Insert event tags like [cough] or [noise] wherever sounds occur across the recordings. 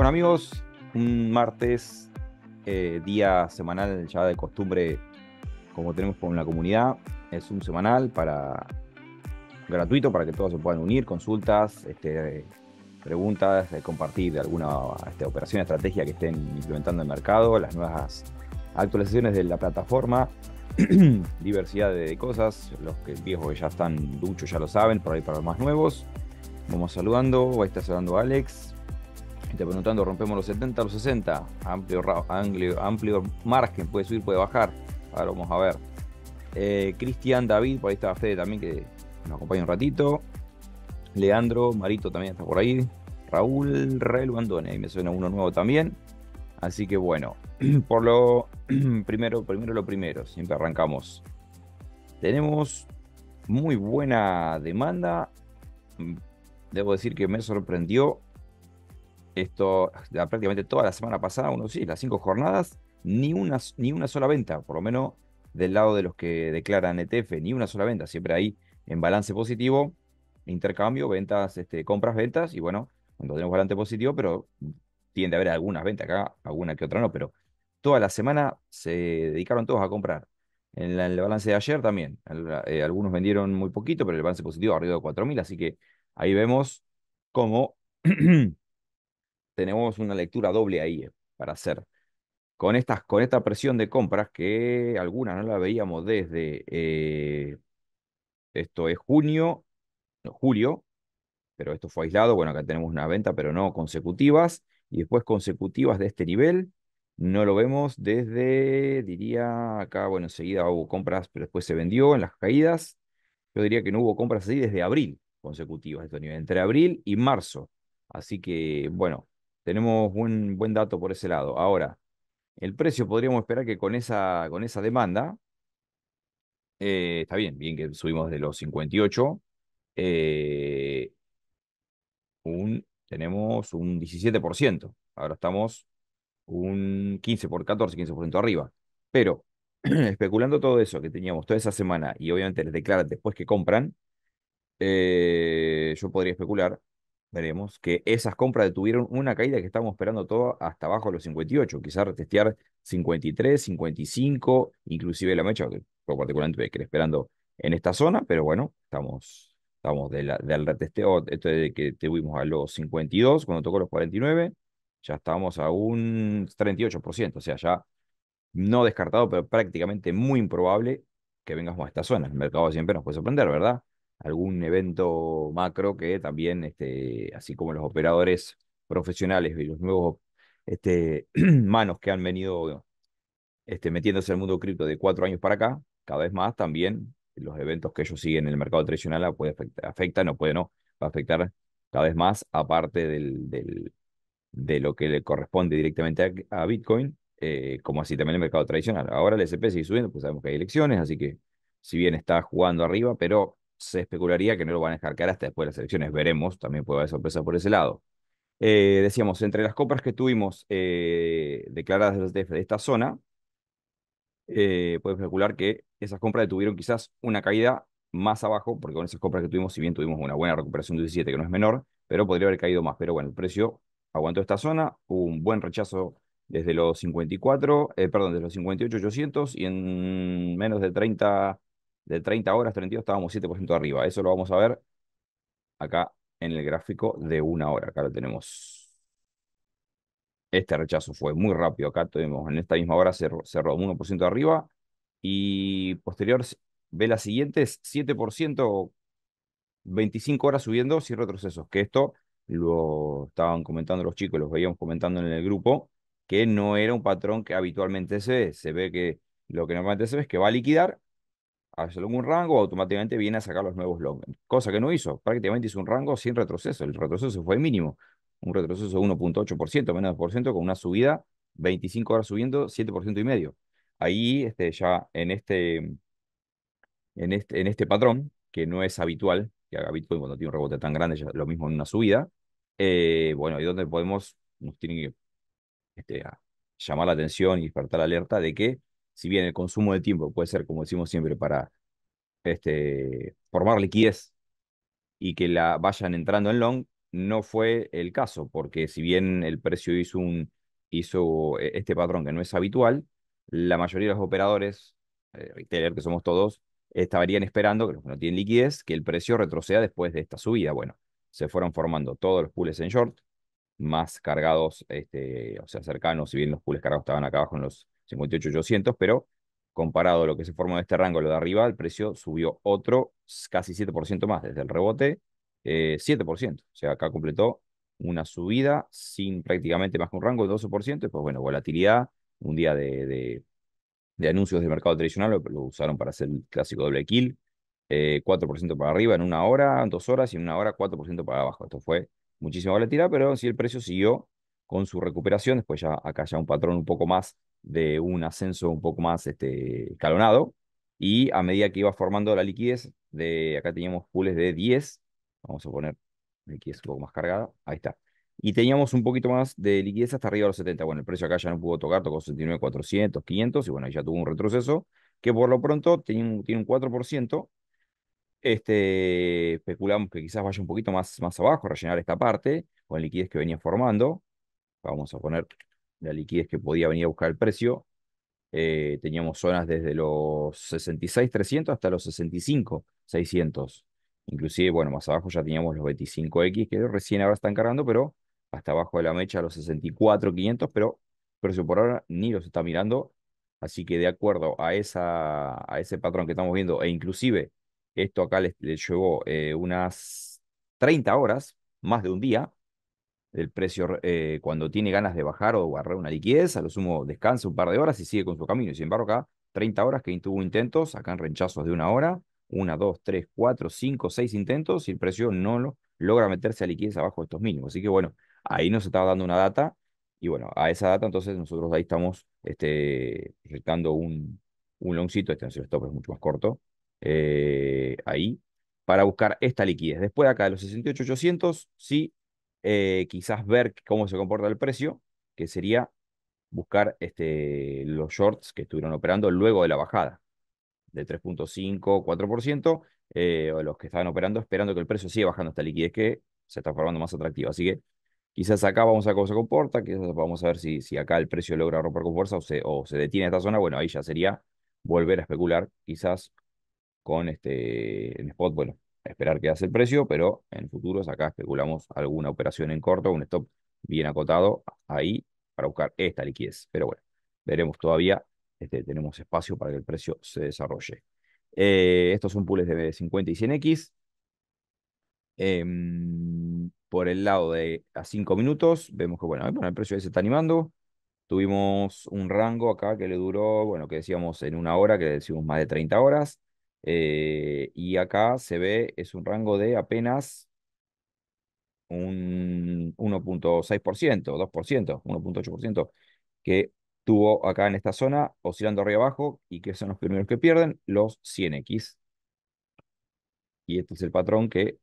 Bueno amigos, un martes, eh, día semanal ya de costumbre, como tenemos por la comunidad, es un semanal para gratuito para que todos se puedan unir, consultas, este, preguntas, eh, compartir alguna este, operación, estrategia que estén implementando en el mercado, las nuevas actualizaciones de la plataforma, [clears throat] diversidad de cosas, los que viejos ya están duchos ya lo saben, por ahí para los más nuevos. Vamos saludando, ahí está saludando Alex, Está preguntando, rompemos los 70, los 60. Amplio, amplio margen, puede subir, puede bajar. Ahora vamos a ver. Eh, Cristian, David, por ahí está Fede también que nos acompaña un ratito. Leandro, Marito también está por ahí. Raúl Reluandone, ahí me suena uno nuevo también. Así que bueno, [clears throat] por lo [clears throat] primero, primero lo primero, siempre arrancamos. Tenemos muy buena demanda. Mm, debo decir que me sorprendió esto prácticamente toda la semana pasada, uno sí, las cinco jornadas, ni una, ni una sola venta, por lo menos del lado de los que declaran ETF, ni una sola venta, siempre ahí en balance positivo, intercambio, ventas, este, compras, ventas, y bueno, cuando tenemos balance positivo, pero tiende a haber algunas ventas acá, alguna que otra no, pero toda la semana se dedicaron todos a comprar. En, el balance de ayer también, eh, algunos vendieron muy poquito, pero el balance positivo arriba de 4.000, así que ahí vemos cómo [clears throat] tenemos una lectura doble ahí eh, para hacer. Con, estas, con esta presión de compras que alguna no la veíamos desde, eh, esto es junio, no, julio, pero esto fue aislado, bueno, acá tenemos una venta, pero no consecutivas, y después consecutivas de este nivel, no lo vemos desde, diría, acá, bueno, enseguida hubo compras, pero después se vendió en las caídas, yo diría que no hubo compras así desde abril consecutivas, este entre abril y marzo, así que, bueno, tenemos buen, buen dato por ese lado. Ahora, el precio podríamos esperar que con esa, con esa demanda, eh, está bien, bien que subimos de los 58, eh, tenemos un 17%. Ahora estamos un 15 por 14, 15% arriba. Pero [clears throat] especulando todo eso que teníamos toda esa semana y obviamente les declaran después que compran, eh, yo podría especular veremos que esas compras tuvieron una caída que estamos esperando todo hasta abajo de los 58, quizás retestear 53, 55, inclusive la mecha, que yo particularmente que esperando en esta zona, pero bueno, estamos, estamos de la, del retesteo, esto de que tuvimos a los 52, cuando tocó los 49, ya estamos a un 38%, o sea, ya no descartado, pero prácticamente muy improbable que vengamos a esta zona. El mercado siempre nos puede sorprender, ¿verdad? algún evento macro que también, este, así como los operadores profesionales y los nuevos este, [clears throat] manos que han venido este, metiéndose el mundo cripto de cuatro años para acá, cada vez más también los eventos que ellos siguen en el mercado tradicional ah, puede afecta, afecta, no puede no, va a afectar cada vez más, aparte del, del, de lo que le corresponde directamente a, Bitcoin, eh, como así también el mercado tradicional. Ahora el SP sigue subiendo, pues sabemos que hay elecciones, así que si bien está jugando arriba, pero se especularía que no lo van a dejar hasta después de las elecciones. Veremos, también puede haber sorpresa por ese lado. Eh, decíamos, entre las compras que tuvimos eh, declaradas de, e de, esta zona, eh, puede especular que esas compras tuvieron quizás una caída más abajo, porque con esas compras que tuvimos, si bien tuvimos una buena recuperación de 17, que no es menor, pero podría haber caído más. Pero bueno, el precio aguantó esta zona, hubo un buen rechazo desde los 54, eh, perdón, desde los 58.800 y en menos de 30 de 30 horas, 32, estábamos 7% arriba. Eso lo vamos a ver acá en el gráfico de una hora. Acá lo tenemos. Este rechazo fue muy rápido. Acá tuvimos en esta misma hora cerró, un 1% arriba. Y posterior, ve las siguientes, 7%, 25 horas subiendo, sin retrocesos. Que esto lo estaban comentando los chicos, los veíamos comentando en el grupo, que no era un patrón que habitualmente se ve. Se ve que lo que normalmente se ve es que va a liquidar un algún rango, automáticamente viene a sacar los nuevos long, Cosa que no hizo. Prácticamente hizo un rango sin retroceso. El retroceso fue mínimo. Un retroceso de 1.8%, menos 2%, con una subida, 25 horas subiendo, 7% y medio. Ahí este, ya en este, en, este, en este patrón, que no es habitual, que haga Bitcoin cuando tiene un rebote tan grande, lo mismo en una subida, eh, bueno, y donde podemos, nos tienen que este, llamar la atención y despertar la alerta de que si bien el consumo de tiempo puede ser, como decimos siempre, para este, formar liquidez y que la vayan entrando en long, no fue el caso, porque si bien el precio hizo, un, hizo eh, este patrón que no es habitual, la mayoría de los operadores, eh, retailer que somos todos, estarían esperando, que los que no tienen liquidez, que el precio retroceda después de esta subida. Bueno, se fueron formando todos los pools en short, más cargados, este, o sea, cercanos, si bien los pools cargados estaban acá abajo en los 58,800, pero comparado a lo que se formó en este rango, lo de arriba, el precio subió otro casi 7% más, desde el rebote 7%. Eh, o sea, acá completó una subida sin prácticamente más que un rango de 12%, Después, pues bueno, volatilidad, un día de, de, de anuncios del mercado tradicional, lo, usaron para hacer el clásico doble kill, 4% eh, para arriba en una hora, en dos horas, y en una hora 4% para abajo. Esto fue muchísima volatilidad, pero sí el precio siguió con su recuperación, después ya acá ya un patrón un poco más de un ascenso un poco más este, escalonado. Y a medida que iba formando la liquidez, de, acá teníamos pools de 10, vamos a poner liquidez un poco más cargada, ahí está. Y teníamos un poquito más de liquidez hasta arriba de los 70. Bueno, el precio acá ya no pudo tocar, tocó 69, 400, 500, y bueno, ya tuvo un retroceso, que por lo pronto tiene un, tiene un 4%. Este, especulamos que quizás vaya un poquito más, más abajo, rellenar esta parte, con liquidez que venía formando. Vamos a poner la liquidez que podía venir a buscar el precio. Eh, teníamos zonas desde los 66.300 hasta los 65.600. Inclusive, bueno, más abajo ya teníamos los 25X, que recién ahora están cargando, pero hasta abajo de la mecha los 64.500, pero precio por ahora ni los está mirando. Así que de acuerdo a, esa, a ese patrón que estamos viendo, e inclusive esto acá les, llevó eh, unas 30 horas, más de un día, el precio eh, cuando tiene ganas de bajar o agarrar una liquidez, a lo sumo descansa un par de horas y sigue con su camino. Y sin embargo, acá 30 horas que tuvo intentos, acá en rechazos de una hora, una, dos, tres, cuatro, cinco, seis intentos y el precio no lo, logra meterse a liquidez abajo de estos mínimos. Así que bueno, ahí nos estaba dando una data y bueno, a esa data entonces nosotros ahí estamos este, proyectando un, un longcito, este stop es mucho más corto, eh, ahí, para buscar esta liquidez. Después acá de los 68.800, sí, eh, quizás ver cómo se comporta el precio, que sería buscar este, los shorts que estuvieron operando luego de la bajada de 3.5, 4%, eh, o los que estaban operando esperando que el precio siga bajando hasta liquidez que se está formando más atractiva. Así que quizás acá vamos a ver cómo se comporta, quizás vamos a ver si, si acá el precio logra romper con fuerza o se, o se detiene esta zona. Bueno, ahí ya sería volver a especular quizás con este en spot, bueno, esperar que hace el precio, pero en futuros acá especulamos alguna operación en corto, un stop bien acotado ahí para buscar esta liquidez. Pero bueno, veremos todavía, este, tenemos espacio para que el precio se desarrolle. Eh, estos son pools de 50 y 100X. Em, por el lado de a 5 minutos, vemos que bueno, el precio se está animando. Tuvimos un rango acá que le duró, bueno, que decíamos en una hora, que decimos más de 30 horas. Eh, y acá se ve, es un rango de apenas un 1.6%, 2%, 1.8%, que tuvo acá en esta zona, oscilando arriba abajo, y que son los primeros que pierden, los 100X. Y este es el patrón que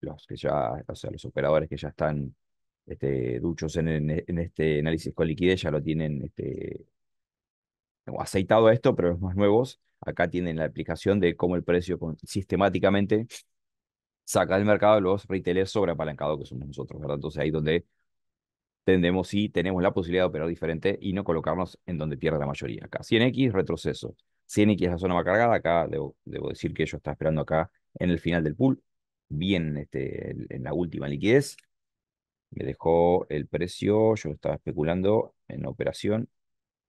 los que ya, o sea, los operadores que ya están este, duchos en, este análisis con liquidez ya lo tienen este, aceitado esto, pero los más nuevos Acá tienen la aplicación de cómo el precio sistemáticamente saca del mercado los retailers sobreapalancados que somos nosotros, ¿verdad? Entonces ahí donde tendemos y tenemos la posibilidad de operar diferente y no colocarnos en donde pierde la mayoría. Acá 100X, retroceso. 100X es la zona más cargada. Acá debo, decir que yo estaba esperando acá en el final del pool. Bien, este, en la última liquidez. Me dejó el precio. Yo estaba especulando en operación.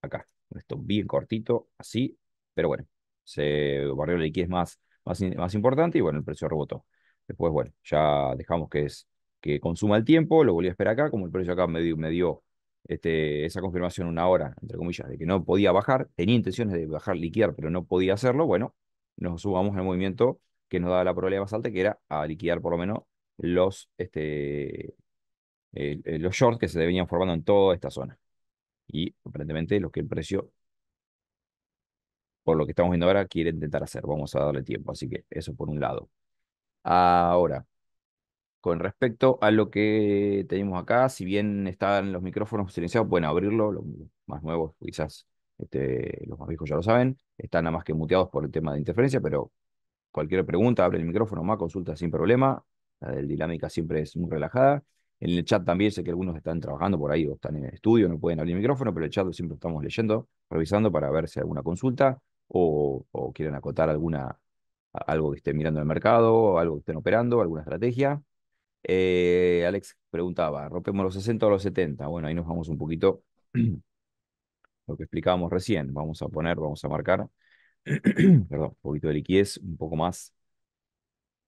Acá. Esto bien cortito, así. Pero bueno, se barrió la liquidez más, más, más importante y bueno, el precio rebotó. Después, bueno, ya dejamos que, es, que consuma el tiempo, lo volví a esperar acá, como el precio acá me dio, me dio este, esa confirmación una hora, entre comillas, de que no podía bajar, tenía intenciones de bajar, liquidar, pero no podía hacerlo, bueno, nos subamos al movimiento que nos daba la probabilidad más alta, que era a liquidar por lo menos los, este, los shorts que se venían formando en toda esta zona. Y aparentemente lo que el precio por lo que estamos viendo ahora, quiere intentar hacer. Vamos a darle tiempo, así que eso por un lado. Ahora, con respecto a lo que tenemos acá, si bien están los micrófonos silenciados, pueden abrirlo, los más nuevos quizás este, los más viejos ya lo saben, están nada más que muteados por el tema de interferencia, pero cualquier pregunta, abre el micrófono, más consulta sin problema, la del dinámica siempre es muy relajada. En el chat también sé que algunos están trabajando por ahí o están en el estudio, no pueden abrir el micrófono, pero el chat siempre estamos leyendo, revisando para ver si hay alguna consulta o, quieren acotar alguna, algo que estén mirando el mercado, algo que estén operando, alguna estrategia. Eh, Alex preguntaba, ¿rompemos los 60 o los 70? Bueno, ahí nos vamos un poquito [clears throat] lo que explicábamos recién. Vamos a poner, vamos a marcar, [clears throat] perdón, un poquito de liquidez, un poco más,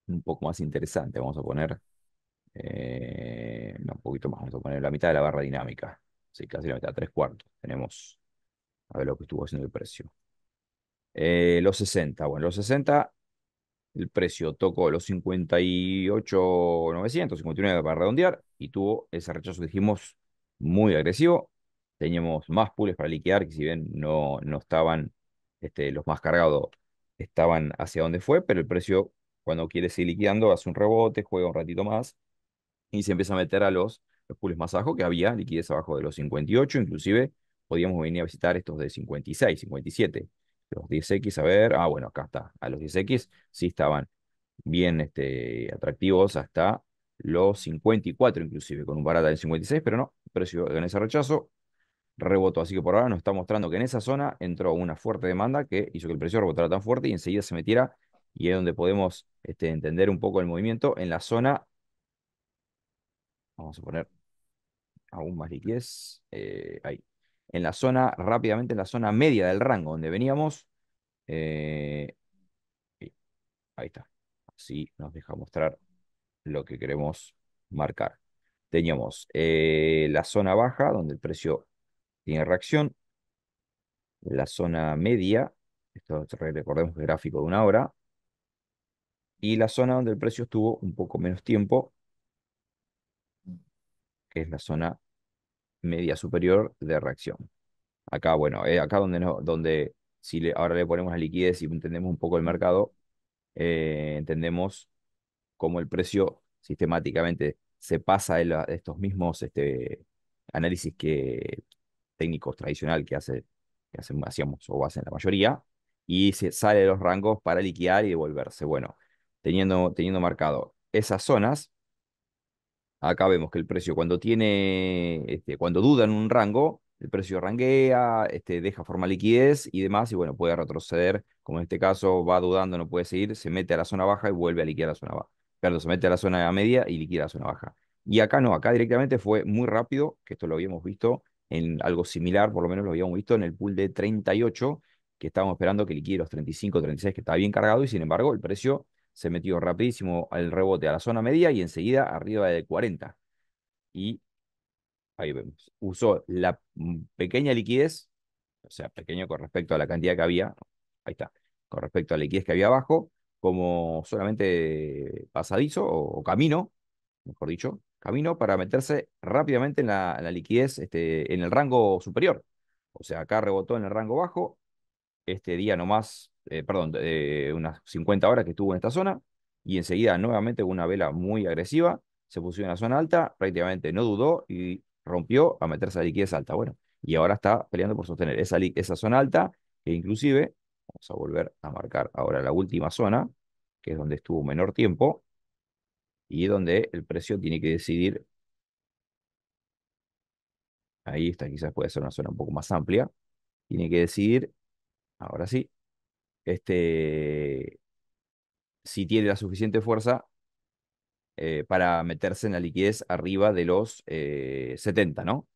un poco más interesante. Vamos a poner, eh, un poquito más, vamos a poner la mitad de la barra dinámica. Sí, casi la mitad, tres cuartos. Tenemos, a ver lo que estuvo haciendo el precio. Eh, los 60, bueno, los 60, el precio tocó los 58,900, 59 para redondear, y tuvo ese rechazo que dijimos muy agresivo. Teníamos más pools para liquidar, que si bien no, no estaban este, los más cargados, estaban hacia donde fue, pero el precio, cuando quiere seguir liquidando, hace un rebote, juega un ratito más, y se empieza a meter a los, los pools más abajo, que había liquidez abajo de los 58, inclusive podíamos venir a visitar estos de 56, 57. Los 10X, a ver, ah, bueno, acá está. A los 10X sí estaban bien este, atractivos hasta los 54 inclusive, con un barata de 56, pero no, precio en ese rechazo rebotó. Así que por ahora nos está mostrando que en esa zona entró una fuerte demanda que hizo que el precio rebotara tan fuerte y enseguida se metiera. Y es donde podemos este, entender un poco el movimiento en la zona. Vamos a poner aún más liquidez. Eh, ahí en la zona, rápidamente en la zona media del rango donde veníamos. Eh, ahí está. Así nos deja mostrar lo que queremos marcar. Teníamos eh, la zona baja, donde el precio tiene reacción. La zona media, esto recordemos que es gráfico de una hora. Y la zona donde el precio estuvo un poco menos tiempo, que es la zona media superior de reacción. Acá, bueno, eh, acá donde, no, donde si le, ahora le ponemos la liquidez y entendemos un poco el mercado, eh, entendemos cómo el precio sistemáticamente se pasa de, estos mismos este, análisis que, técnicos tradicional que, hace, que hacíamos o hacen la mayoría, y se sale de los rangos para liquidar y devolverse. Bueno, teniendo, teniendo marcado esas zonas, Acá vemos que el precio cuando tiene, este, cuando duda en un rango, el precio ranguea, este, deja forma liquidez y demás, y bueno, puede retroceder, como en este caso va dudando, no puede seguir, se mete a la zona baja y vuelve a liquidar la zona baja. Claro, se mete a la zona media y liquida la zona baja. Y acá no, acá directamente fue muy rápido, que esto lo habíamos visto en algo similar, por lo menos lo habíamos visto en el pool de 38, que estábamos esperando que liquide los 35, 36, que estaba bien cargado, y sin embargo el precio se metió rapidísimo al rebote a la zona media y enseguida arriba de 40. Y ahí vemos, usó la mm, pequeña liquidez, o sea, pequeño con respecto a la cantidad que había, ahí está, con respecto a la liquidez que había abajo, como solamente pasadizo o, camino, mejor dicho, camino para meterse rápidamente en la, la liquidez, este, en el rango superior. O sea, acá rebotó en el rango bajo, este día nomás, eh, perdón, eh, unas 50 horas que estuvo en esta zona, y enseguida nuevamente una vela muy agresiva, se puso en la zona alta, prácticamente no dudó y rompió a meterse a liquidez alta. Bueno, y ahora está peleando por sostener esa, esa zona alta, e inclusive, vamos a volver a marcar ahora la última zona, que es donde estuvo menor tiempo, y donde el precio tiene que decidir. Ahí está, quizás puede ser una zona un poco más amplia. Tiene que decidir ahora sí, este, si tiene la suficiente fuerza eh, para meterse en la liquidez arriba de los 70, eh, ¿no?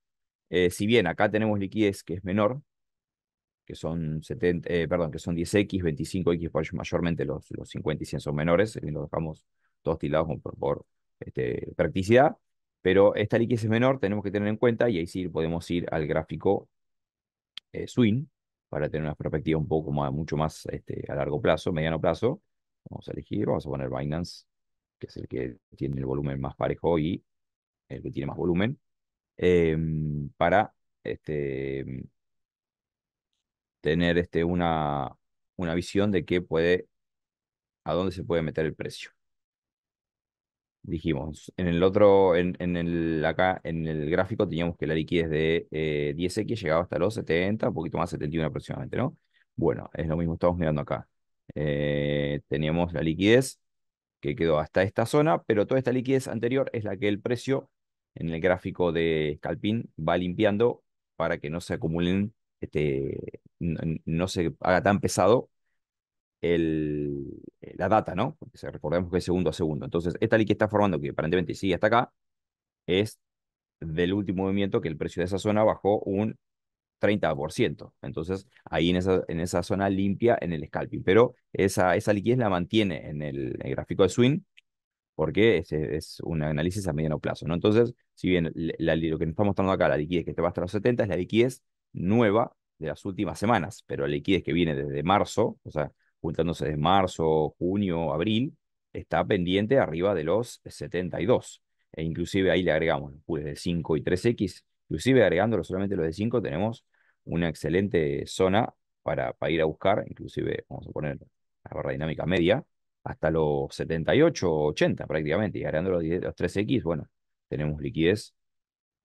Eh, si bien acá tenemos liquidez que es menor, que son, 70, perdón, que son 10x, 25x, mayormente los, los 50 y 100 son menores, y los dejamos todos tildados por, por este, practicidad, pero esta liquidez es menor, tenemos que tener en cuenta, y ahí sí podemos ir al gráfico swing, para tener una perspectiva un poco más, mucho más este, a largo plazo, mediano plazo, vamos a elegir, vamos a poner Binance, que es el que tiene el volumen más parejo y el que tiene más volumen, em, para este, tener este, una, una visión de qué puede, a dónde se puede meter el precio dijimos. En el otro, en, el, acá, en el gráfico teníamos que la liquidez de 10X eh, llegaba hasta los 70, un poquito más, 71 aproximadamente, ¿no? Bueno, es lo mismo estamos mirando acá. Eh, teníamos la liquidez que quedó hasta esta zona, pero toda esta liquidez anterior es la que el precio en el gráfico de Scalpin va limpiando para que no se acumulen, este, no se haga tan pesado el, eh, la data, ¿no? Porque recordemos que es segundo a segundo. Entonces, esta liquidez está formando, que aparentemente sigue hasta acá, es del último movimiento que el precio de esa zona bajó un 30%. Entonces, ahí en esa, en esa zona limpia en el scalping. Pero esa, esa liquidez la mantiene en el, gráfico de swing porque es, es, un análisis a mediano plazo, ¿no? Entonces, si bien lo que nos está mostrando acá, la liquidez que te va hasta los 70, es la liquidez nueva de las últimas semanas, pero la liquidez que viene desde marzo, o sea, juntándose de marzo, junio, abril, está pendiente arriba de los 72. E inclusive ahí le agregamos los pools de 5 y 3X. Inclusive agregándolo solamente los de 5 tenemos una excelente zona para, para ir a buscar. Inclusive vamos a poner la barra dinámica media hasta los 78, 80 prácticamente. Y agregando los, los 3X, bueno, tenemos liquidez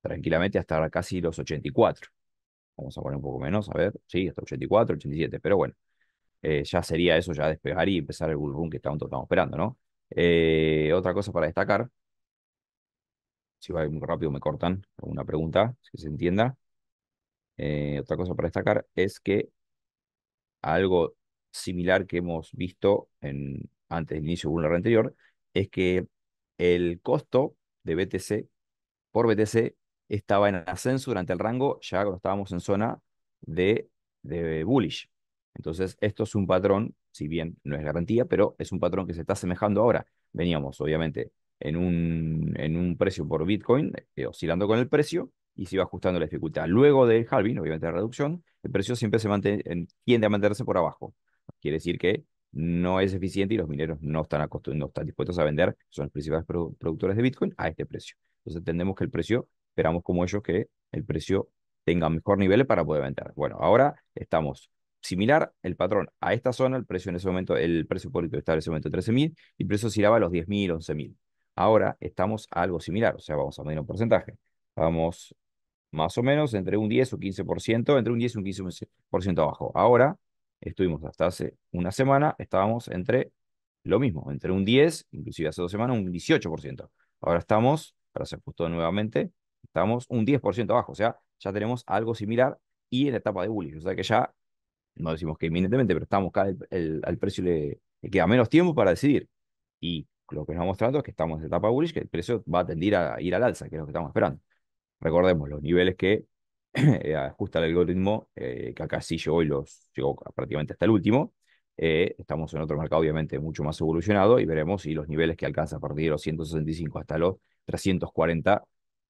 tranquilamente hasta casi los 84. Vamos a poner un poco menos, a ver, sí, hasta 84, 87, pero bueno, eh, ya sería eso, ya despegar y empezar el bullrun que tanto estamos esperando, ¿no? Eh, otra cosa para destacar, si va muy rápido me cortan una pregunta, que se entienda. Eh, otra cosa para destacar es que algo similar que hemos visto en, antes del inicio del anterior es que el costo de BTC por BTC estaba en ascenso durante el rango ya cuando estábamos en zona de, de bullish. Entonces, esto es un patrón, si bien no es garantía, pero es un patrón que se está asemejando ahora. Veníamos, obviamente, en un, en un precio por Bitcoin, eh, oscilando con el precio, y se iba ajustando la dificultad. Luego del halving, obviamente la reducción, el precio siempre se mantiene, tiende a mantenerse por abajo. Quiere decir que no es eficiente y los mineros no están, no están dispuestos a vender, son los principales productores de Bitcoin, a este precio. Entonces entendemos que el precio, esperamos como ellos que el precio tenga mejor nivel para poder vender. Bueno, ahora estamos similar el patrón a esta zona, el precio en ese momento, el precio público estaba en ese momento 13.000 y el precio oscilaba a los 10.000, 11.000. Ahora estamos a algo similar, o sea, vamos a medir un porcentaje. Vamos más o menos entre un 10 o 15%, entre un 10 y un 15% abajo. Ahora estuvimos hasta hace una semana, estábamos entre lo mismo, entre un 10, inclusive hace dos semanas, un 18%. Ahora estamos, para ser justo nuevamente, estamos un 10% abajo, o sea, ya tenemos algo similar y en la etapa de bullish, o sea que ya no decimos que inminentemente, pero estamos cada, el, al precio le, queda menos tiempo para decidir. Y lo que nos va mostrando es que estamos en etapa bullish, que el precio va a tender a ir al alza, que es lo que estamos esperando. Recordemos los niveles que [clears throat] eh, ajusta el algoritmo, eh, que acá sí llegó y los llegó prácticamente hasta el último. Eh, estamos en otro mercado, obviamente, mucho más evolucionado y veremos si los niveles que alcanza a partir de los 165 hasta los 340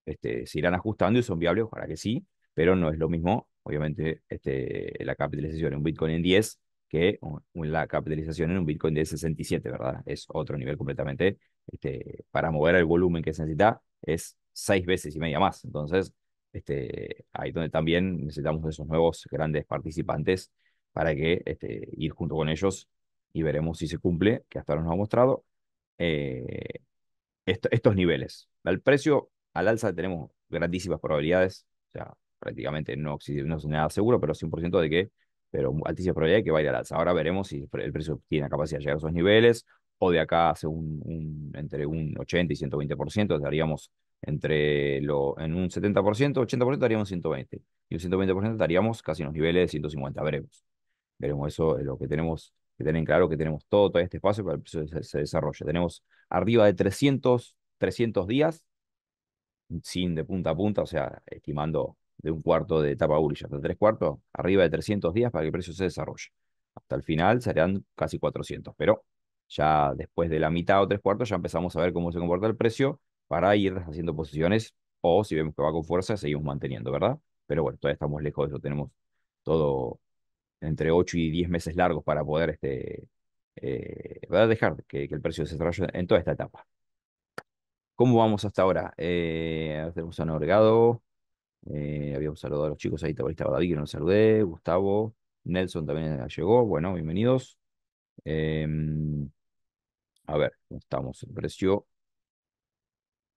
este, se irán ajustando y son viables, ojalá que sí, pero no es lo mismo obviamente, este, la capitalización en un Bitcoin en 10 que la capitalización en un Bitcoin de 67, ¿verdad? Es otro nivel completamente. Este, para mover el volumen que se necesita es seis veces y media más. Entonces, este, ahí donde también necesitamos esos nuevos grandes participantes para que este, ir junto con ellos y veremos si se cumple, que hasta ahora nos ha mostrado, eh, estos niveles. Al precio al alza tenemos grandísimas probabilidades, o sea, prácticamente no es nada seguro, pero 100% de que, pero altísima probabilidad de que vaya al alza. Ahora veremos si el precio tiene la capacidad de llegar a esos niveles o de acá hace un, entre un 80 y 120%, estaríamos entre lo, en un 70%, 80% estaríamos 120 y un 120% estaríamos casi en los niveles de 150, veremos. Veremos eso, lo que tenemos que tener claro, que tenemos todo, este espacio para que el precio se, se desarrolle. Tenemos arriba de 300, 300 días, sin de punta a punta, o sea, estimando de un cuarto de etapa bullish, hasta tres cuartos, arriba de 300 días para que el precio se desarrolle. Hasta el final serían casi 400, pero ya después de la mitad o tres cuartos ya empezamos a ver cómo se comporta el precio para ir haciendo posiciones o si vemos que va con fuerza seguimos manteniendo, ¿verdad? Pero bueno, todavía estamos lejos de eso, tenemos todo entre 8 y 10 meses largos para poder este, eh, dejar que, el precio se desarrolle en toda esta etapa. ¿Cómo vamos hasta ahora? tenemos eh, un agregado. Eh, habíamos había a los chicos ahí, ahí estaba David, que no saludé, Gustavo, Nelson también llegó, bueno, bienvenidos. Em, a ver, ¿cómo estamos? El Precio.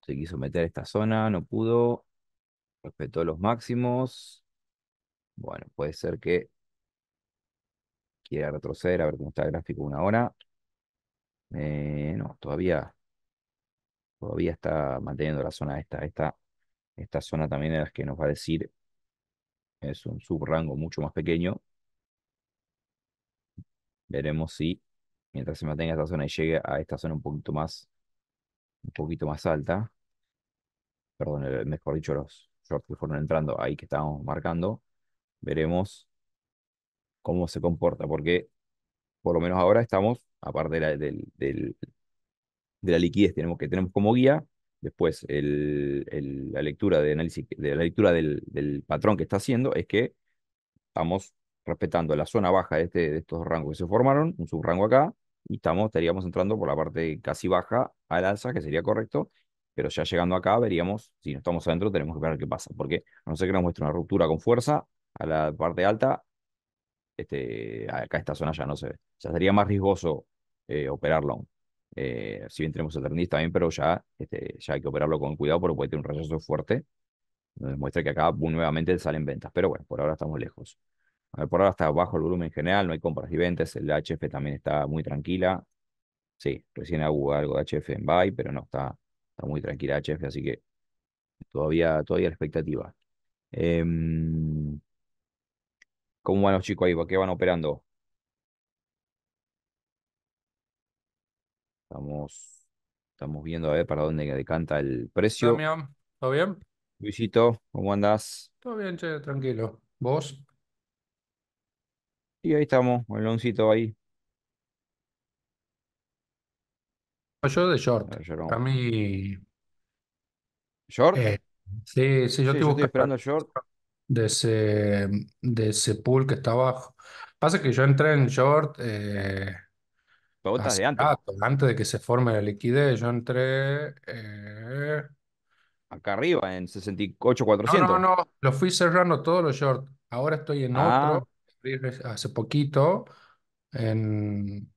Se quiso meter esta zona, no pudo. Respetó los máximos. Bueno, puede ser que quiera retroceder, a ver cómo está el gráfico una hora. Eh, no, todavía, todavía está manteniendo la zona esta, esta esta zona también es la que nos va a decir, es un subrango mucho más pequeño. Veremos si, mientras se mantenga esta zona y llegue a esta zona un poquito más, un poquito más alta, perdón, eh, mejor dicho, los shorts que fueron entrando ahí que estábamos marcando, veremos cómo se comporta, porque por lo menos ahora estamos, aparte de la, de la liquidez tenemos, que tenemos como guía, después la lectura de análisis, de la lectura del, patrón que está haciendo es que estamos respetando la zona baja de, este, de estos rangos que se formaron, un subrango acá, y estamos, estaríamos entrando por la parte casi baja al alza, que sería correcto, pero ya llegando acá veríamos, si no estamos adentro tenemos que ver qué pasa, porque a no ser que nos muestre una ruptura con fuerza a la parte alta, este, acá esta zona ya no se ve, ya sería más riesgoso eh, operarlo aún. Eh, si bien tenemos el Eternis también, pero ya, este, ya hay que operarlo con cuidado porque puede tener un rayazo fuerte. Nos muestra que acá nuevamente salen ventas. Pero bueno, por ahora estamos lejos. por ahora está bajo el volumen general, no hay compras y ventas. El HF también está muy tranquila. Sí, recién hubo algo de HF en buy, pero no, está, muy tranquila HF, así que todavía, todavía la expectativa. Em, ¿Cómo van los chicos ahí? ¿Por qué van operando? Estamos, estamos viendo a ver para dónde decanta el precio. ¿todo bien? Luisito, ¿cómo andás? Todo bien, che, tranquilo. ¿Vos? Y ahí estamos, el loncito ahí. Yo de short. A, mí. ¿Short? Eh, sí, sí, yo estoy esperando short. de ese, de pool que está abajo. Pasa que yo entré en short. Eh, de antes. de que se forme la liquidez, yo entré. Eh, acá arriba, en 68,400. No, no, no. Lo fui cerrando todos los shorts, Ahora estoy en ah. otro. Hace poquito. En,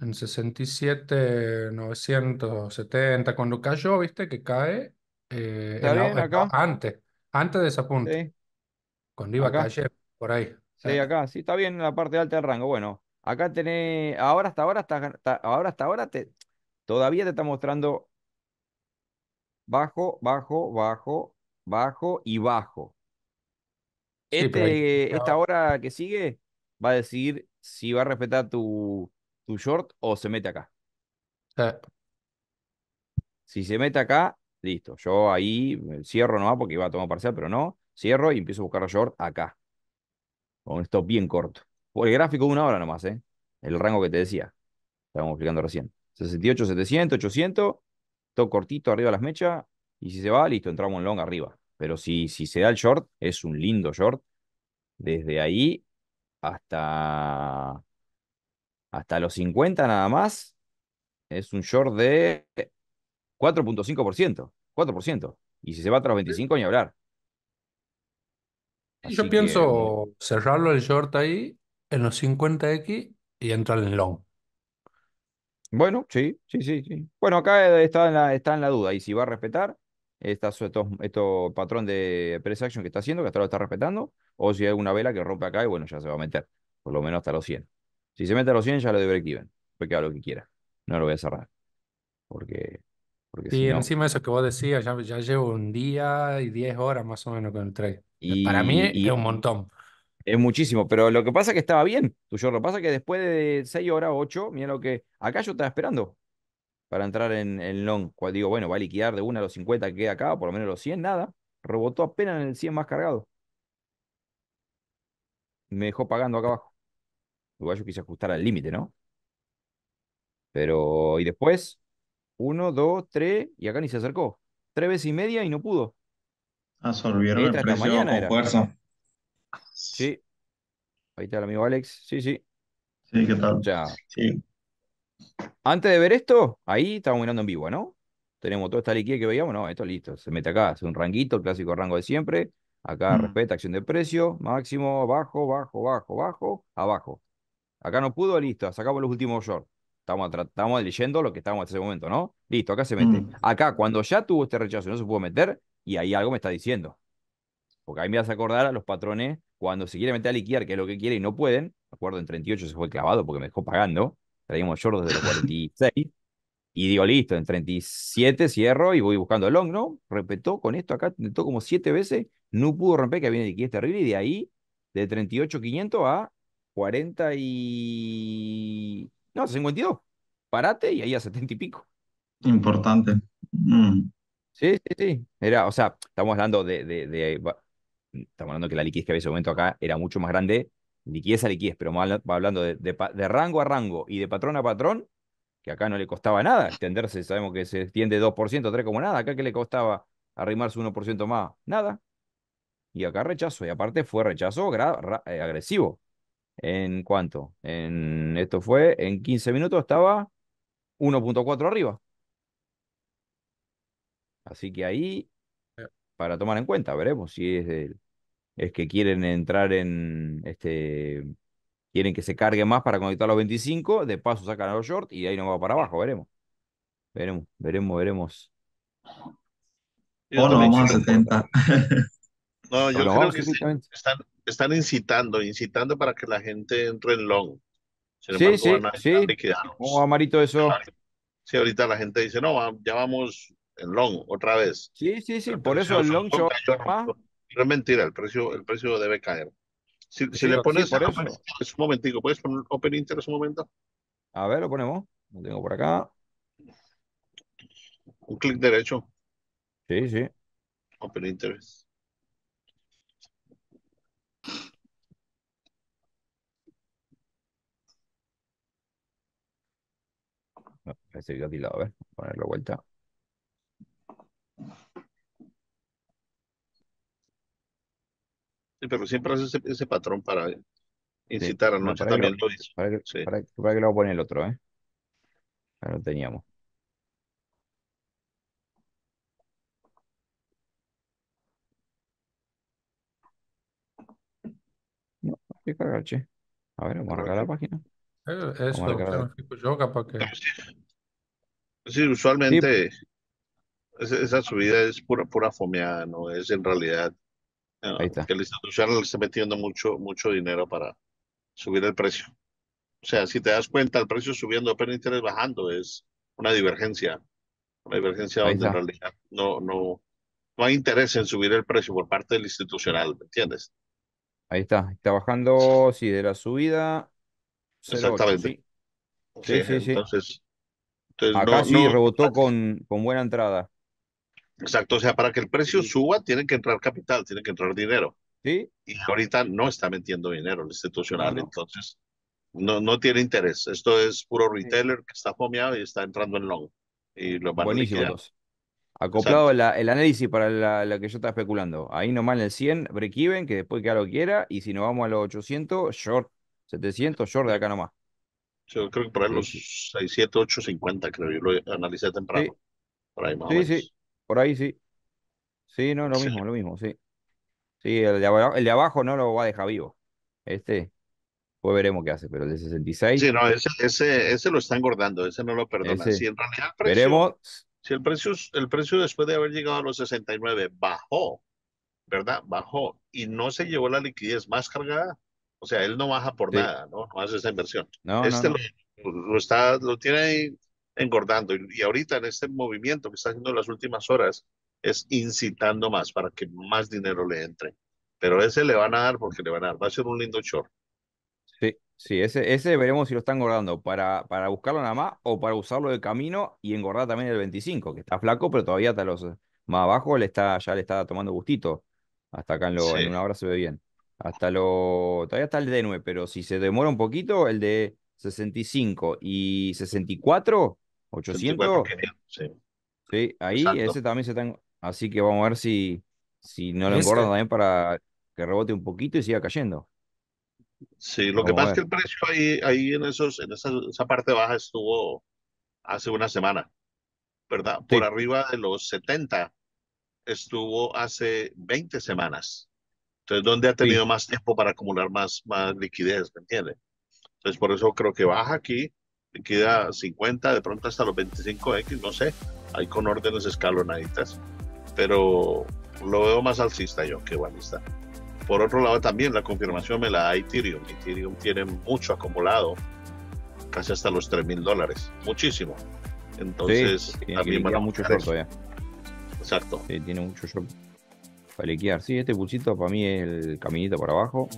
en 67,970. Cuando cayó, viste que cae. Eh, antes. Antes de esa punta. Sí, Cuando iba a Por ahí. Sí, acá. Sí, está bien en la parte alta del rango. Bueno, Acá tenés, ahora hasta ahora, ahora hasta ahora te, todavía te está mostrando bajo, bajo, bajo, bajo y bajo. Este, esta hora que sigue va a decidir si va a respetar tu, tu short o se mete acá. Si se mete acá, listo. Yo ahí cierro nomás porque iba a tomar parcial, pero no. Cierro y empiezo a buscar short acá. Con esto bien corto el gráfico de una hora nomás, ¿eh? El rango que te decía. Estábamos explicando recién. 68, 700, 800. Todo cortito arriba de las mechas. Y si se va, listo, entramos en long arriba. Pero si, si se da el short, es un lindo short. Desde ahí hasta, hasta los 50 nada más. Es un short de 4.5%. 4%. Y si se va los 25, ni hablar. Yo pienso cerrarlo el short ahí en los 50X y entrar en long. Bueno, sí, sí, sí, sí. Bueno, acá eh, está en la, está en la duda y si va a respetar Este esto patrón de press action que está haciendo, que hasta lo está respetando, o si hay una vela que rompe acá y bueno, ya se va a meter, por lo menos hasta los 100. Si se mete a los 100 ya lo debe break even, porque haga lo que quiera, no lo voy a cerrar. Porque, porque sí, encima de eso que vos decías, ya, llevo un día y 10 horas más o menos con el trade. Y, para mí es un montón. Es muchísimo, pero lo que pasa es que estaba bien tu Lo que pasa es que después de 6 horas, 8, mira lo que. Acá yo estaba esperando para entrar en, el long. Cuando digo, bueno, va a liquidar de 1 a los 50 que queda acá, por lo menos los 100, nada. robotó apenas en el 100 más cargado. Me dejó pagando acá abajo. yo quise ajustar al límite, ¿no? Pero, y después, 1, 2, 3, y acá ni se acercó. Tres veces y media y no pudo. Absorbieron ah, el precio mañana con fuerza. Sí. Ahí está el amigo Alex. Sí, sí. Sí, ¿qué tal? Ya. Sí. Antes de ver esto, ahí estamos mirando en vivo, ¿no? Tenemos toda esta liquidez que veíamos, no, esto listo, se mete acá, es un ranguito, el clásico rango de siempre. Acá mm. respeta acción de precio, máximo, abajo, bajo, bajo, bajo, abajo. Acá no pudo, listo, sacamos los últimos short. Estamos, estamos leyendo lo que estábamos en ese momento, ¿no? Listo, acá se mete. Mm. Acá, cuando ya tuvo este rechazo, no se pudo meter, y ahí algo me está diciendo. Porque ahí me vas a acordar a los patrones cuando se quiere meter a liquidar, que es lo que quiere y no pueden, de acuerdo, en 38 se fue clavado porque me dejó pagando, traíamos short desde los 46, y digo, listo, en 37 cierro y voy buscando el long, ¿no? Repetó con esto acá, intentó como siete veces, no pudo romper, que viene liquidez terrible, y de ahí, de 38.500 a 40 y... No, 52. Parate y ahí a 70 y pico. Importante. Mm. Sí, sí, sí. Era, o sea, estamos hablando de estamos hablando que la liquidez que había ese momento acá era mucho más grande, liquidez a liquidez, pero va hablando de, rango a rango y de patrón a patrón, que acá no le costaba nada extenderse, sabemos que se extiende 2%, 3% como nada, acá que le costaba arrimarse 1% más, nada. Y acá rechazo, y aparte fue rechazo eh, agresivo. ¿En cuánto? En, esto fue, en 15 minutos estaba 1.4 arriba. Así que ahí para tomar en cuenta. Veremos si es, el es que quieren entrar en este. Quieren que se cargue más para conectar a los 25. De paso sacan a los short y ahí no va para abajo. Veremos. Veremos, veremos, veremos. O no, vamos a 70. [laughs] No, yo creo que están, incitando, incitando para que la gente entre en long. sí, sí, sí. ¿Cómo va, Marito, eso? Sí, ahorita la gente dice, no, ya vamos en long, otra vez. Sí, sí, sí, por eso el long No es mentira, el precio, el precio debe caer. Si, le pones un momentico, ¿puedes poner Open Interest un momento? A ver, lo ponemos. Lo tengo por acá. Un clic derecho. Sí, sí. Open Interest. a ese video a ponerlo vuelta. Sí, pero siempre hace ese, patrón para incitar a anoche para también lo, hizo. Para que, lo pone el otro, ¿eh? Ya lo teníamos. No, hay que cargar, che. A ver, vamos a cargar la página. es lo que yo, capaz que. Sí, usualmente esa subida es pura, pura fomeada, ¿no? Es en realidad eh, que el institucional le está metiendo mucho, mucho dinero para subir el precio. O sea, si te das cuenta, el precio subiendo, pero el interés bajando, es una divergencia. Una divergencia donde realidad no, no, no hay interés en subir el precio por parte del institucional, ¿me entiendes? Ahí está, está bajando, sí, de la subida. Exactamente. sí. Sí, sí, Entonces, Acá sí rebotó con, con buena entrada. Exacto, o sea, para que el precio suba tiene que entrar capital, tiene que entrar dinero. Sí. Y ahorita no está metiendo dinero el institucional, entonces no, no tiene interés. Esto es puro retailer que está fomeado y está entrando en long. Y lo van Buenísimo, Acoplado el análisis para la, la, que yo estaba especulando. Ahí nomás en el 100, break que después que lo quiera. Y si nos vamos a los 800, short. 700, short de acá nomás. Yo creo que por ahí los 6, 7, 8, 50, creo yo. Lo analicé temprano. Por ahí más sí, o menos. sí. Por ahí sí. Sí, no, lo mismo, lo mismo, sí. Sí, el de, abajo, el de abajo no lo va a dejar vivo. Este, pues veremos qué hace, pero el de 66. Sí, no, ese, ese, lo está engordando, ese no lo perdona. si en el precio, veremos. Si el precio, el precio después de haber llegado a los 69 bajó, ¿verdad? Bajó y no se llevó la liquidez más cargada, o sea, él no baja por nada, ¿no? No hace esa inversión. este Lo, está, lo tiene ahí engordando. Y, ahorita en este movimiento que está haciendo en las últimas horas es incitando más para que más dinero le entre. Pero ese le van a dar porque le van a dar. Va a ser un lindo short. Sí, sí, ese, ese veremos si lo están engordando para, para buscarlo nada más o para usarlo de camino y engordar también el 25, que está flaco, pero todavía está los más abajo le está, ya le está tomando gustito. Hasta acá en, lo, una hora se ve bien. Hasta lo. Todavía está el de 9, pero si se demora un poquito, el de 65 y 64 800. Sí. ahí ese también se tengo Así que vamos a ver si, si no lo este engordan también para que rebote un poquito y siga cayendo. Sí, lo que pasa es que el precio ahí, ahí en, esos, en esa, esa parte baja estuvo hace una semana, ¿verdad? Por arriba de los 70 estuvo hace 20 semanas. Entonces, ¿dónde ha tenido más tiempo para acumular más, más liquidez? ¿Me entiendes? Entonces, por eso creo que baja aquí queda 50, de pronto hasta los 25X, no sé, hay con órdenes escalonaditas, pero lo veo más alcista yo que guanista. Por otro lado, también la confirmación me la da Ethereum. Ethereum tiene mucho acumulado, casi hasta los 3 mil dólares, muchísimo. Entonces, sí, también van mucho short todavía. Exacto. Sí, tiene mucho short para liquidar. Sí, este pulsito para mí es el caminito para abajo.